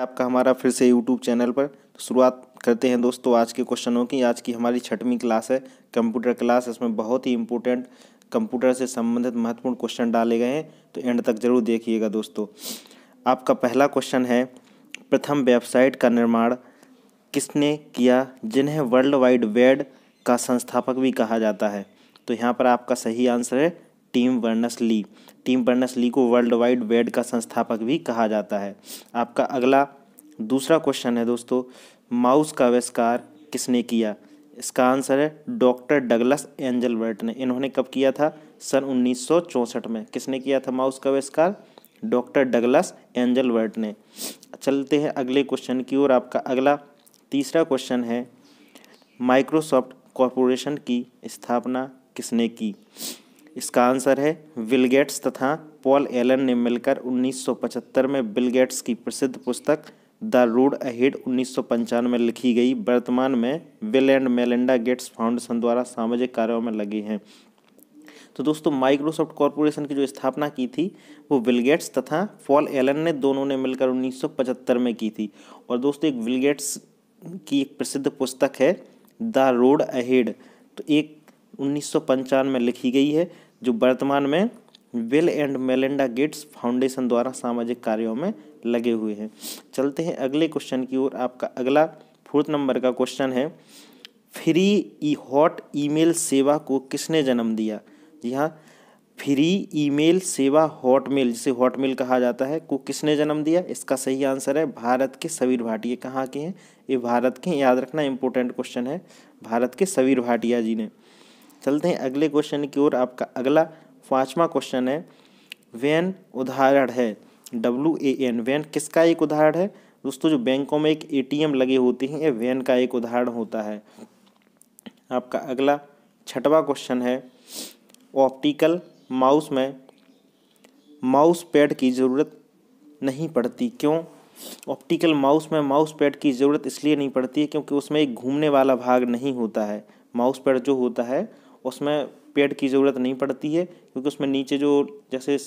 आपका हमारा फिर से यूट्यूब चैनल पर तो शुरुआत करते हैं दोस्तों आज के क्वेश्चनों की आज की हमारी छठवीं क्लास है कंप्यूटर क्लास इसमें बहुत ही इंपॉर्टेंट कंप्यूटर से संबंधित महत्वपूर्ण क्वेश्चन डाले गए हैं तो एंड तक जरूर देखिएगा दोस्तों आपका पहला क्वेश्चन है प्रथम वेबसाइट का निर्माण किसने किया जिन्हें वर्ल्ड वाइड वेड का संस्थापक भी कहा जाता है तो यहाँ पर आपका सही आंसर है Tim Berners Lee Tim Berners Lee को वर्ल्ड वाइड वेड का संस्थापक भी कहा जाता है आपका अगला दूसरा क्वेश्चन है दोस्तों माउस का आविष्कार किसने किया इसका आंसर है डॉक्टर डगलस एंजलबर्ट ने इन्होंने कब किया था सन उन्नीस में किसने किया था माउस का आविष्कार डॉक्टर डगलस एंजलबर्ट ने चलते हैं अगले क्वेश्चन की ओर आपका अगला तीसरा क्वेश्चन है माइक्रोसॉफ्ट कॉरपोरेशन की स्थापना किसने की इसका आंसर है बिल गेट्स तथा पॉल एलन ने मिलकर 1975 में बिल गेट्स की प्रसिद्ध पुस्तक द रोड अहेड उन्नीस में लिखी गई वर्तमान में Bill and Melinda Gates Foundation द्वारा सामाजिक कार्यों में लगी हैं तो दोस्तों माइक्रोसॉफ्ट कॉरपोरेशन की जो स्थापना की थी वो विलगेट्स तथा पॉल एलन ने दोनों ने मिलकर 1975 में की थी और दोस्तों एक विलगेट्स की एक प्रसिद्ध पुस्तक है द रोड अहेड तो एक उन्नीस में लिखी गई है जो वर्तमान में Bill and Melinda Gates Foundation द्वारा सामाजिक कार्यों में लगे हुए हैं चलते हैं अगले क्वेश्चन की ओर आपका अगला फोर्थ नंबर का क्वेश्चन है फ्री ई हॉट ईमेल सेवा को किसने जन्म दिया जी हाँ फ्री ईमेल सेवा हॉटमेल जिसे हॉटमेल कहा जाता है को किसने जन्म दिया इसका सही आंसर है भारत के सवीर भाटिया कहाँ के हैं ये भारत के याद रखना इंपॉर्टेंट क्वेश्चन है भारत के सवीर भाटिया जी ने चलते हैं अगले क्वेश्चन की ओर आपका अगला पाँचवा क्वेश्चन है वैन उदाहरण है डब्ल्यू ए एन वैन किसका एक उदाहरण है दोस्तों जो बैंकों में एक एटीएम लगे होते हैं ये वैन का एक उदाहरण होता है आपका अगला छठवा क्वेश्चन है ऑप्टिकल माउस में माउस पैड की ज़रूरत नहीं पड़ती क्यों ऑप्टिकल माउस में माउस पैड की ज़रूरत इसलिए नहीं पड़ती है क्योंकि उसमें एक घूमने वाला भाग नहीं होता है माउस पैड जो होता है उसमें पैड की ज़रूरत नहीं पड़ती है क्योंकि उसमें नीचे जो जैसे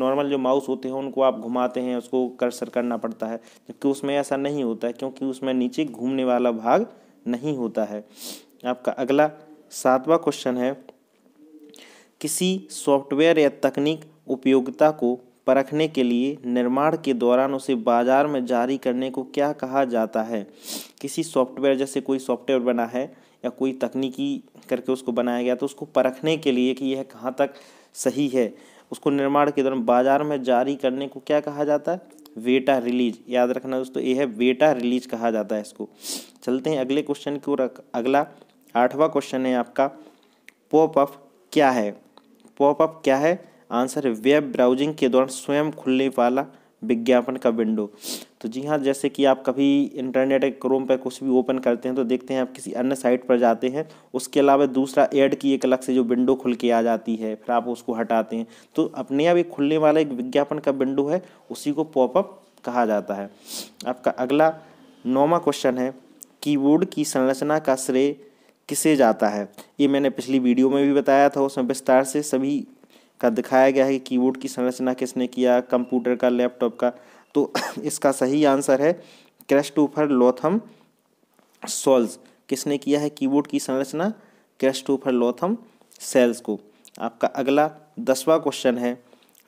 नॉर्मल जो माउस होते हैं उनको आप घुमाते हैं उसको कर्सर करना पड़ता है जबकि उसमें ऐसा नहीं होता है क्योंकि उसमें नीचे घूमने वाला भाग नहीं होता है आपका अगला सातवां क्वेश्चन है किसी सॉफ्टवेयर या तकनीक उपयोगिता को परखने के लिए निर्माण के दौरान उसे बाजार में जारी करने को क्या कहा जाता है किसी सॉफ्टवेयर जैसे कोई सॉफ्टवेयर बना है या कोई तकनीकी करके उसको बनाया गया तो उसको परखने के लिए कि यह कहाँ तक सही है उसको निर्माण के दौरान बाजार में जारी करने को क्या कहा जाता है वेटा रिलीज याद रखना दोस्तों ये है वेटा रिलीज कहा जाता है इसको चलते हैं अगले क्वेश्चन की ओर अगला आठवां क्वेश्चन है आपका पॉपअप क्या है पॉप अप क्या है आंसर वेब ब्राउजिंग के दौरान स्वयं खुलने वाला विज्ञापन का विंडो तो जी हाँ जैसे कि आप कभी इंटरनेट या क्रोम पर कुछ भी ओपन करते हैं तो देखते हैं आप किसी अन्य साइट पर जाते हैं उसके अलावा दूसरा ऐड की एक अलग से जो विंडो खुल के आ जाती है फिर आप उसको हटाते हैं तो अपने आप एक खुलने वाला एक विज्ञापन का विंडो है उसी को पॉपअप कहा जाता है आपका अगला नौवा क्वेश्चन है कीबोर्ड की संरचना का श्रेय किसे जाता है ये मैंने पिछली वीडियो में भी बताया था उसमें विस्तार से सभी का दिखाया गया है कि कीबोर्ड की संरचना किसने किया कंप्यूटर का लैपटॉप का तो इसका सही आंसर है क्रेस्टोफर लोथम सोल्स किसने किया है कीबोर्ड की संरचना क्रेस्टोफर लोथम सेल्स को आपका अगला दसवां क्वेश्चन है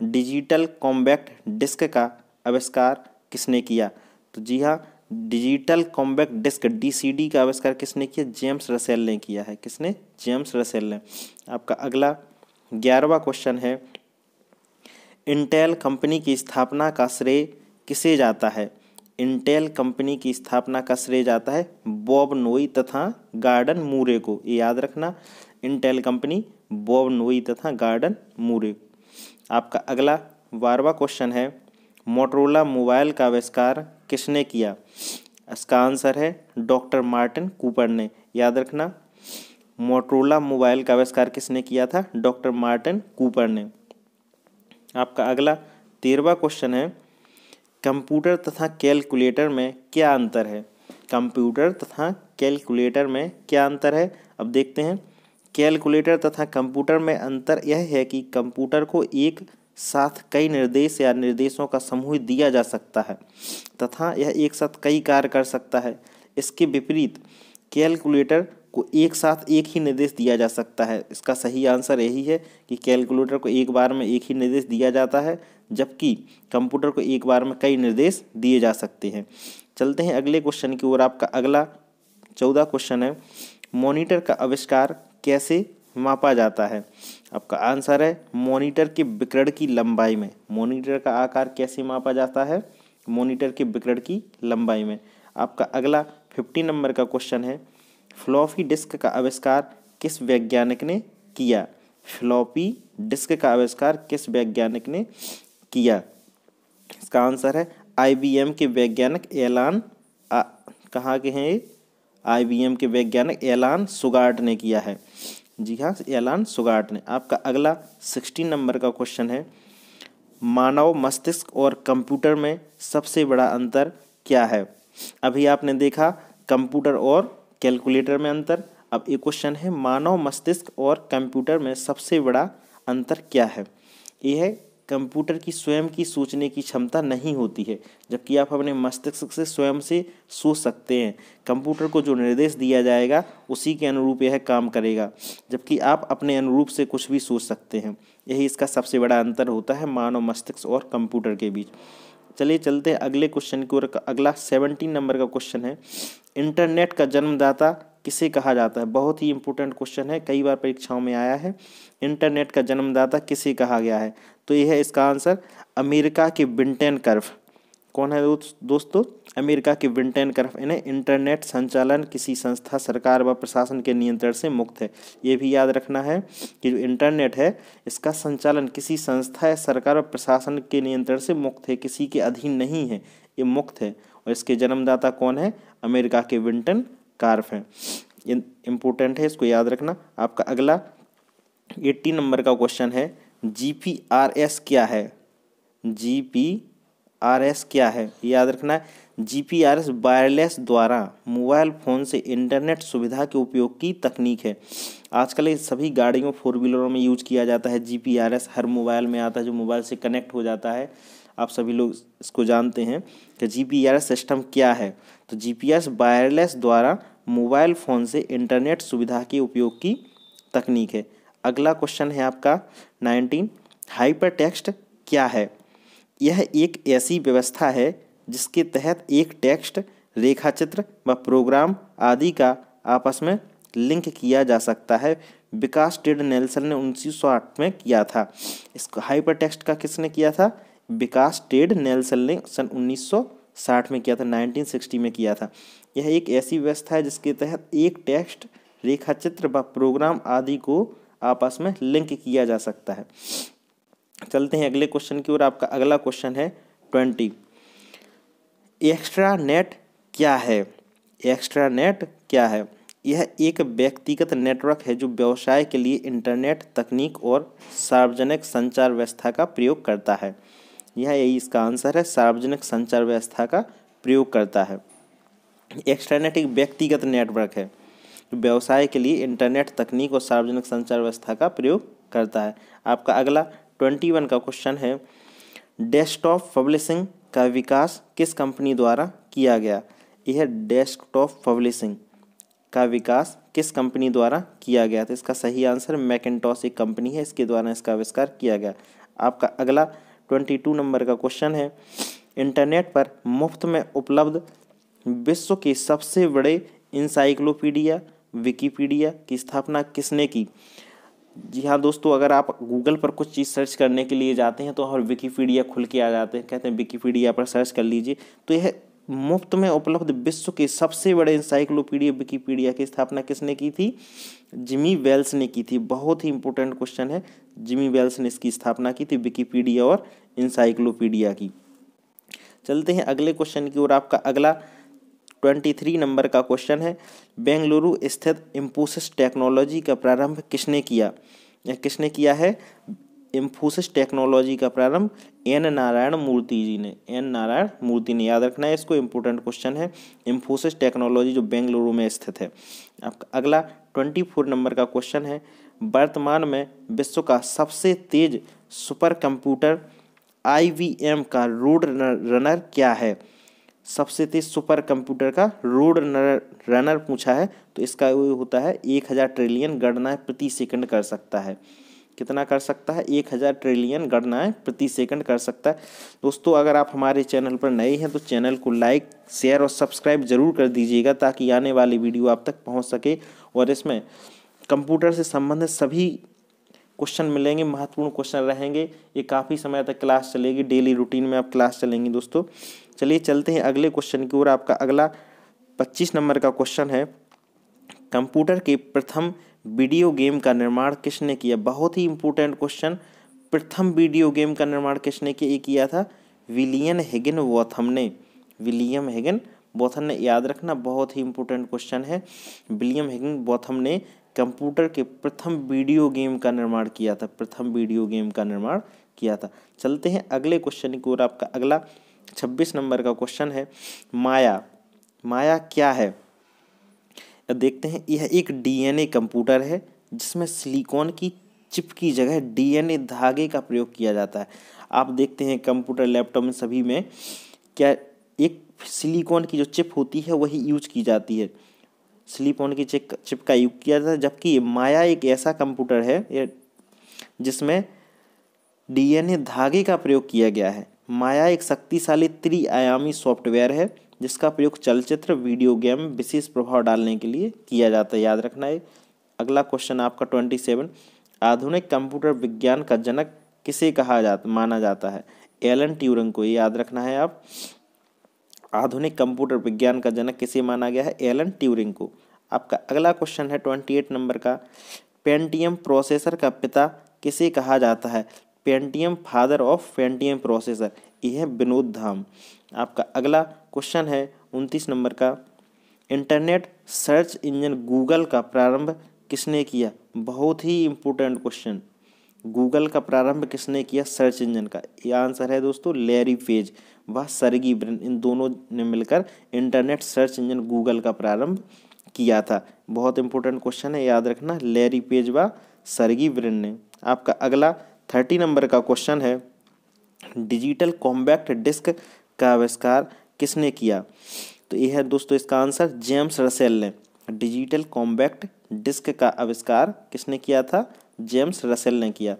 डिजिटल कॉम्बैक्ट डिस्क का आविष्कार किसने किया तो जी हाँ डिजिटल कॉम्बैक्ट डिस्क डीसीडी का आविष्कार किसने किया जेम्स रसेल ने किया है किसने जेम्स रसेल ने आपका अगला ग्यारहवा क्वेश्चन है इंटेल कंपनी की स्थापना का श्रेय किसे जाता है इंटेल कंपनी की स्थापना का श्रेय जाता है बॉब नोई तथा गार्डन मूरे को ये याद रखना इंटेल कंपनी बॉब नोई तथा गार्डन मूरे आपका अगला बारवा क्वेश्चन है मोटरोला मोबाइल का आविष्कार किसने किया इसका आंसर है डॉक्टर मार्टिन कूपर ने याद रखना मोटरोला मोबाइल का आविष्कार किसने किया था डॉक्टर मार्टिन कूपर ने आपका अगला तेरवा क्वेश्चन है कंप्यूटर तथा कैलकुलेटर में क्या अंतर है कंप्यूटर तथा कैलकुलेटर में क्या अंतर है अब देखते हैं कैलकुलेटर तथा कंप्यूटर में अंतर यह है कि कंप्यूटर को एक साथ कई निर्देश या निर्देशों का समूह दिया जा सकता है तथा यह एक साथ कई कार्य कर सकता है इसके विपरीत कैलकुलेटर को एक साथ एक ही निर्देश दिया जा सकता है इसका सही आंसर यही है कि कैलकुलेटर को एक बार में एक ही निर्देश दिया जाता है जबकि कंप्यूटर को एक बार में कई निर्देश दिए जा सकते हैं चलते हैं अगले क्वेश्चन की ओर आपका अगला चौदह क्वेश्चन है मॉनिटर का आविष्कार कैसे मापा जाता है आपका आंसर है मॉनिटर के विकरण की लंबाई में मॉनिटर का आकार कैसे मापा जाता है मॉनिटर के विकरण की लंबाई में आपका अगला फिफ्टी नंबर का क्वेश्चन है फ्लॉपी डिस्क का आविष्कार किस वैज्ञानिक ने किया फ्लॉपी डिस्क का आविष्कार किस वैज्ञानिक ने किया इसका आंसर है आईबीएम के वैज्ञानिक ऐलान कहाँ के हैं ये आईबीएम के वैज्ञानिक ऐलान सुगार्ड ने किया है जी हाँ ऐलान सुगार्ड ने आपका अगला सिक्सटीन नंबर का क्वेश्चन है मानव मस्तिष्क और कंप्यूटर में सबसे बड़ा अंतर क्या है अभी आपने देखा कंप्यूटर और कैलकुलेटर में अंतर अब ये क्वेश्चन है मानव मस्तिष्क और कंप्यूटर में सबसे बड़ा अंतर क्या है ये है कंप्यूटर की स्वयं की सोचने की क्षमता नहीं होती है जबकि आप अपने मस्तिष्क से स्वयं से सोच सकते हैं कंप्यूटर को जो निर्देश दिया जाएगा उसी के अनुरूप यह काम करेगा जबकि आप अपने अनुरूप से कुछ भी सोच सकते हैं यही इसका सबसे बड़ा अंतर होता है मानव मस्तिष्क और कंप्यूटर के बीच चलिए चलते हैं अगले क्वेश्चन की ओर अगला सेवनटीन नंबर का क्वेश्चन है इंटरनेट का जन्मदाता किसे कहा जाता है बहुत ही इंपॉर्टेंट क्वेश्चन है कई बार परीक्षाओं में आया है इंटरनेट का जन्मदाता किसे कहा गया है तो यह है इसका आंसर अमेरिका के विंटेन कर्फ कौन है दोस्तों अमेरिका के विंटेन कर्फ इन्हें इंटरनेट संचालन किसी संस्था सरकार व प्रशासन के नियंत्रण से मुक्त है ये भी याद रखना है कि जो इंटरनेट है इसका संचालन किसी संस्था या सरकार व प्रशासन के नियंत्रण से मुक्त है किसी के अधीन नहीं है ये मुक्त है और इसके जन्मदाता कौन है अमेरिका के विंटन कार्फ है इम्पोर्टेंट है इसको याद रखना आपका अगला एट्टी नंबर का क्वेश्चन है जी पी आर एस क्या है जी पी आर एस क्या है याद रखना है G P R S wireless द्वारा मोबाइल फ़ोन से इंटरनेट सुविधा के उपयोग की तकनीक है आजकल ये सभी गाड़ियों फोर व्हीलरों में यूज किया जाता है जी पी आर एस हर मोबाइल में आता है जो मोबाइल से कनेक्ट हो जाता है आप सभी लोग इसको जानते हैं कि G P R S system क्या है तो G P R S wireless द्वारा मोबाइल फ़ोन से इंटरनेट सुविधा के उपयोग की तकनीक है अगला क्वेश्चन है आपका नाइनटीन हाइपर टेक्स्ट क्या है यह एक ऐसी व्यवस्था है जिसके तहत एक टेक्स्ट रेखाचित्र व प्रोग्राम आदि का आपस में लिंक किया जा सकता है विकास टेड नेल्सन ने उन्नीस में किया था इसको हाइपर टेक्स्ट का किसने किया था विकास टेड नेल्सन ने सन उन्नीस साठ में किया था नाइनटीन सिक्सटी में किया था यह एक ऐसी व्यवस्था है जिसके तहत एक टेक्स्ट रेखा चित्र व प्रोग्राम आदि को आपस में लिंक किया जा सकता है चलते हैं अगले क्वेश्चन की ओर आपका अगला क्वेश्चन है ट्वेंटी एक्स्ट्रा नेट क्या है एक्स्ट्रा नेट क्या है यह एक व्यक्तिगत नेटवर्क है जो व्यवसाय के लिए इंटरनेट तकनीक और सार्वजनिक संचार व्यवस्था का प्रयोग करता है यह यही इसका आंसर है सार्वजनिक संचार व्यवस्था का प्रयोग करता है एक्सटर्नेट एक व्यक्तिगत नेटवर्क है व्यवसाय के लिए इंटरनेट तकनीक और सार्वजनिक संचार व्यवस्था का प्रयोग करता है आपका अगला ट्वेंटी वन का क्वेश्चन है डेस्कटॉप पब्लिशिंग का विकास किस कंपनी द्वारा किया गया यह डेस्कटॉप पब्लिशिंग का विकास किस कंपनी द्वारा किया गया तो इसका सही आंसर मैकेटॉस एक कंपनी है इसके द्वारा इसका आविष्कार किया गया आपका अगला ट्वेंटी टू नंबर का क्वेश्चन है इंटरनेट पर मुफ्त में उपलब्ध विश्व के सबसे बड़े इंसाइक्लोपीडिया विकीपीडिया की स्थापना किसने की जी हाँ दोस्तों अगर आप गूगल पर कुछ चीज़ सर्च करने के लिए जाते हैं तो और विकीपीडिया खुल के आ जाते हैं कहते हैं विकीपीडिया पर सर्च कर लीजिए तो यह मुफ्त में उपलब्ध विश्व के सबसे बड़े इंसाइक्लोपीडिया विकीपीडिया की स्थापना किसने की थी जिमी वेल्स ने की थी बहुत ही इंपॉर्टेंट क्वेश्चन है जिमी वेल्स ने इसकी स्थापना की थी विकीपीडिया और इंसाइक्लोपीडिया की चलते हैं अगले क्वेश्चन की ओर आपका अगला ट्वेंटी थ्री नंबर का क्वेश्चन है बेंगलुरु स्थित इम्फोसिस टेक्नोलॉजी का प्रारंभ किसने किया किसने किया है इम्फोसिस टेक्नोलॉजी का प्रारंभ एन नारायण मूर्ति जी ने एन नारायण मूर्ति ने याद रखना है इसको इम्पोर्टेंट क्वेश्चन है इम्फोसिस टेक्नोलॉजी जो बेंगलुरु में स्थित है आपका अगला ट्वेंटी फोर नंबर का क्वेश्चन है वर्तमान में विश्व का सबसे तेज सुपर कंप्यूटर आईवीएम का रोड रनर क्या है सबसे तेज सुपर कंप्यूटर का रोड रनर पूछा है तो इसका होता है एक हज़ार ट्रिलियन गणना प्रति सेकेंड कर सकता है कितना कर सकता है एक हज़ार ट्रिलियन गणनाएं प्रति सेकंड कर सकता है दोस्तों अगर आप हमारे चैनल पर नए हैं तो चैनल को लाइक शेयर और सब्सक्राइब ज़रूर कर दीजिएगा ताकि आने वाली वीडियो आप तक पहुंच सके और इसमें कंप्यूटर से संबंधित सभी क्वेश्चन मिलेंगे महत्वपूर्ण क्वेश्चन रहेंगे ये काफ़ी समय तक क्लास चलेगी डेली रूटीन में आप क्लास चलेंगी दोस्तों चलिए चलते हैं अगले क्वेश्चन की ओर आपका अगला पच्चीस नंबर का क्वेश्चन है कंप्यूटर के प्रथम वीडियो गेम का निर्माण किसने किया बहुत ही इंपॉर्टेंट क्वेश्चन प्रथम वीडियो गेम का निर्माण किसने किया किया था विलियन हेगन वॉथम ने विलियम हेगन बोथम ने याद रखना बहुत ही इंपॉर्टेंट क्वेश्चन है विलियम हेगन बोथम ने कंप्यूटर के प्रथम वीडियो गेम का निर्माण किया था प्रथम वीडियो गेम का निर्माण किया था चलते हैं अगले क्वेश्चन की ओर आपका अगला छब्बीस नंबर का क्वेश्चन है माया माया क्या है देखते हैं यह एक डीएनए कंप्यूटर है जिसमें सिलिकॉन की चिप की जगह डीएनए धागे का प्रयोग किया जाता है आप देखते हैं कंप्यूटर लैपटॉप में सभी में क्या एक सिलिकॉन की जो चिप होती है वही यूज की जाती है सिलिकॉन की चिप चिप का यूज किया जाता है जबकि माया एक ऐसा कंप्यूटर है जिसमें डीएनए धागे का प्रयोग किया गया है माया एक शक्तिशाली त्रिआयामी सॉफ्टवेयर है जिसका प्रयोग चलचित्र वीडियो गेम विशेष प्रभाव डालने के लिए किया जाता है याद रखना है अगला क्वेश्चन आपका ट्वेंटी सेवन आधुनिक कंप्यूटर विज्ञान का जनक किसे कहा जाता माना जाता है एलन ट्यूरिंग को ये याद रखना है आप आधुनिक कंप्यूटर विज्ञान का जनक किसे माना गया है एलन ट्यूरिंग को आपका अगला क्वेश्चन है ट्वेंटी एट नंबर का पेंटियम प्रोसेसर का पिता किसे कहा जाता है Pentium father of Pentium processor यह है विनोद धाम आपका अगला क्वेश्चन है उनतीस नंबर का इंटरनेट सर्च इंजन गूगल का प्रारंभ किसने किया बहुत ही इंपॉर्टेंट क्वेश्चन गूगल का प्रारंभ किसने किया सर्च इंजन का ये आंसर है दोस्तों लेरी पेज व सरगी ब्रिन इन दोनों ने मिलकर इंटरनेट सर्च इंजन गूगल का प्रारंभ किया था बहुत इंपॉर्टेंट क्वेश्चन है याद रखना लेरी पेज व सरगी ब्रिन ने आपका अगला थर्टी नंबर का क्वेश्चन है डिजिटल कॉम्बैक्ट डिस्क का आविष्कार किसने किया तो यह है दोस्तों इसका आंसर जेम्स रसेल ने डिजिटल कॉम्बैक्ट डिस्क का आविष्कार किसने किया था जेम्स रसेल ने किया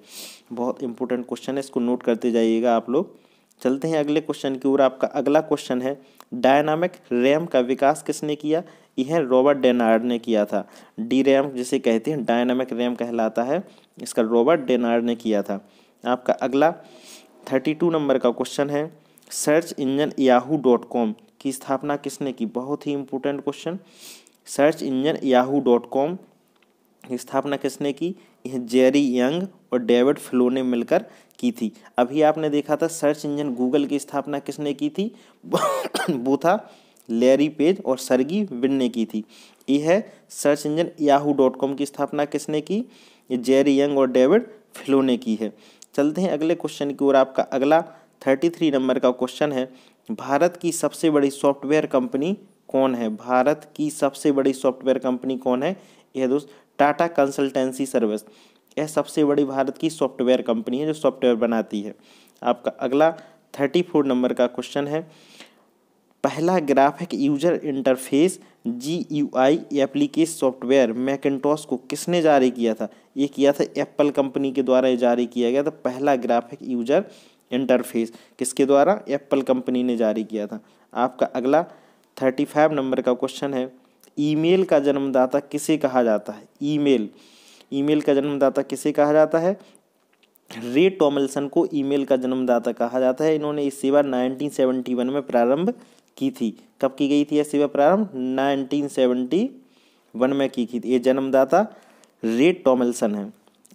बहुत इंपॉर्टेंट क्वेश्चन है इसको नोट करते जाइएगा आप लोग चलते हैं अगले क्वेश्चन की ओर आपका अगला क्वेश्चन है डायनामिक रैम का विकास किसने किया यह रॉबर्ट डेनार्ड ने किया था डी रैम जिसे कहते हैं डायनामिक रैम कहलाता है इसका रॉबर्ट डेनार्ड ने किया था आपका अगला थर्टी टू नंबर का क्वेश्चन है search engine Yahoo dot com की स्थापना किसने की बहुत ही important question search engine Yahoo dot com की स्थापना किसने की यह जेरी यंग और डेविड फ्लो ने मिलकर की थी अभी आपने देखा था सर्च इंजन गूगल की स्थापना किसने की थी वो था लेरी पेज और सरगी विन ने की थी यह है search engine Yahoo dot com की स्थापना किसने की यह जेरी यंग और डेविड फ्लो ने की है चलते हैं अगले क्वेश्चन की ओर आपका अगला थर्टी थ्री नंबर का क्वेश्चन है भारत की सबसे बड़ी सॉफ्टवेयर कंपनी कौन है भारत की सबसे बड़ी सॉफ्टवेयर कंपनी कौन है यह दोस्त टाटा कंसल्टेंसी सर्विस यह सबसे बड़ी भारत की सॉफ्टवेयर कंपनी है जो सॉफ्टवेयर बनाती है आपका अगला थर्टी फोर नंबर का क्वेश्चन है पहला graphic user interface G U I application software Macintosh को किसने जारी किया था ये किया था एप्पल कंपनी के द्वारा जारी किया गया था पहला ग्राफिक यूजर इंटरफेस किसके द्वारा एप्पल कंपनी ने जारी किया था आपका अगला थर्टी फाइव नंबर का क्वेश्चन है ईमेल का जन्मदाता किसे कहा जाता है ईमेल ईमेल का जन्मदाता किसे कहा जाता है रे टॉमल्सन को ईमेल का जन्मदाता कहा जाता है इन्होंने इस सेवा वन में प्रारंभ की थी कब की गई थी यह सेवा प्रारंभ नाइनटीन वन में की थी ये जन्मदाता रे टॉमल्सन है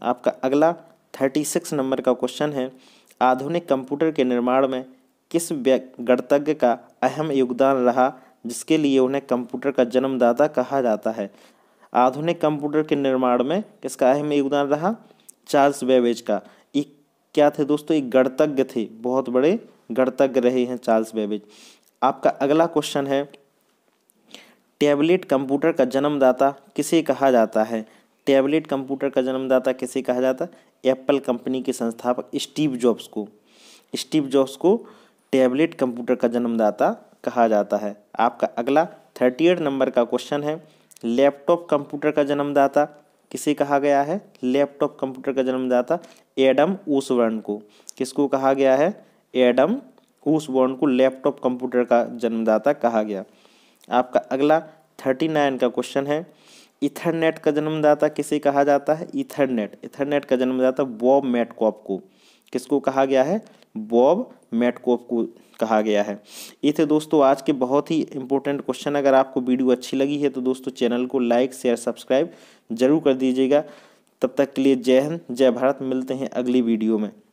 आपका अगला थर्टी सिक्स नंबर का क्वेश्चन है आधुनिक कंप्यूटर के निर्माण में किस गणतज्ञ का अहम योगदान रहा जिसके लिए उन्हें कंप्यूटर का जन्मदाता कहा जाता है आधुनिक कंप्यूटर के निर्माण में किसका अहम योगदान रहा चार्ल्स बेबेज का एक क्या थे दोस्तों ये गणतज्ञ थे बहुत बड़े गणतज्ञ रहे हैं चार्ल्स बेबेज आपका अगला क्वेश्चन है टैबलेट कंप्यूटर का जन्मदाता किसे कहा जाता है टैबलेट कंप्यूटर का जन्मदाता किसे कहा जाता है एप्पल कंपनी के संस्थापक स्टीव जॉब्स को स्टीव जॉब्स को टैबलेट कंप्यूटर का जन्मदाता कहा जाता है आपका अगला थर्टी एट नंबर का क्वेश्चन है लैपटॉप कंप्यूटर का जन्मदाता किसे कहा गया है लैपटॉप कंप्यूटर का जन्मदाता एडम ओसवर्न को किसको कहा गया है एडम ओसवर्न को लैपटॉप कंप्यूटर का जन्मदाता कहा गया आपका अगला थर्टी नाइन का क्वेश्चन है इथरनेट का जन्मदाता किसे कहा जाता है इथरनेट इथरनेट का जन्मदाता बॉब मेटकॉप को किसको कहा गया है बॉब मेटकॉप को कहा गया है ये थे दोस्तों आज के बहुत ही इंपॉर्टेंट क्वेश्चन अगर आपको वीडियो अच्छी लगी है तो दोस्तों चैनल को लाइक शेयर सब्सक्राइब जरूर कर दीजिएगा तब तक के लिए जय हिंद जय भारत मिलते हैं अगली वीडियो में